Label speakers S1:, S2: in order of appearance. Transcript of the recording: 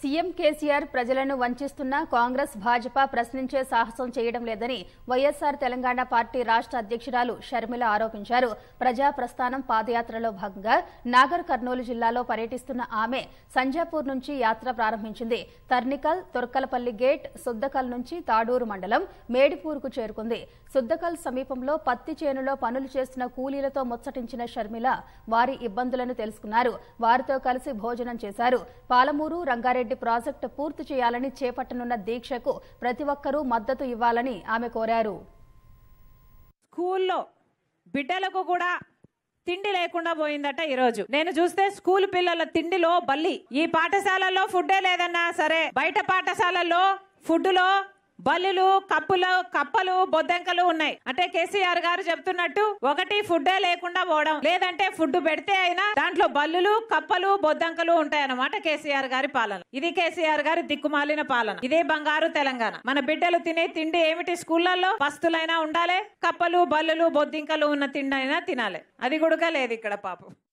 S1: CM KCR ప్రజలను వంచిస్తున్న కాంగ్రెస్ భాజపా ప్రశ్నించే సాహసం చేయడం లేదని వైఎస్సార్ తెలంగాణ పార్టీ రాష్ట అధ్యక్షురాలు షర్మిల ఆరోపించారు ప్రజా ప్రస్థానం పాదయాత్రలో భాగంగా నాగర్ కర్నూలు జిల్లాలో పర్యటిస్తున్న ఆమె సంజాపూర్ నుంచి యాత్ర ప్రారంభించింది తర్నికల్ తుర్కలపల్లి గేట్ సుద్దకల్ నుంచి తాడూరు మండలం మేడిపూర్కు చేరుకుంది సుద్దకల్ సమీపంలో పత్తి చేనులో పనులు చేస్తున్న కూలీలతో ముచ్చటించిన షర్మిల వారి ఇబ్బందులను తెలుసుకున్నారు వారితో కలిసి భోజనం చేశారు పాలమూరు రంగారెడ్డి రెడ్డి ప్రాజెక్టు పూర్తి చేయాలని చేపట్టనున్న దీక్షకు ప్రతి ఒక్కరూ మద్దతు ఇవ్వాలని
S2: ఆమె కోరారు స్కూల్లో బిడ్డలకు కూడా తిండి లేకుండా పోయిందట ఈరోజు నేను చూస్తే స్కూల్ పిల్లల తిండిలో బల్లి ఈ పాఠశాలలో ఫుడ్డే లేదన్నా సరే బయట పాఠశాలల్లో లో బల్లులు కప్పులు కప్పలు బొద్దంకలు ఉన్నాయి అంటే కేసీఆర్ గారు చెప్తున్నట్టు ఒకటి ఫుడ్డే లేకుండా పోవడం లేదంటే ఫుడ్ పెడితే అయినా దాంట్లో బల్లులు కప్పలు బొద్దంకలు అనమాట కేసీఆర్ గారి పాలన ఇది కేసీఆర్ గారి దిక్కుమాలిన పాలన ఇదే బంగారు తెలంగాణ మన బిడ్డలు తినే తిండి ఏమిటి స్కూళ్లలో పస్తులైనా ఉండాలి కప్పలు బల్లులు బొద్దింకలు ఉన్న తిండి అయినా తినాలి అది కూడా లేదు ఇక్కడ పాపం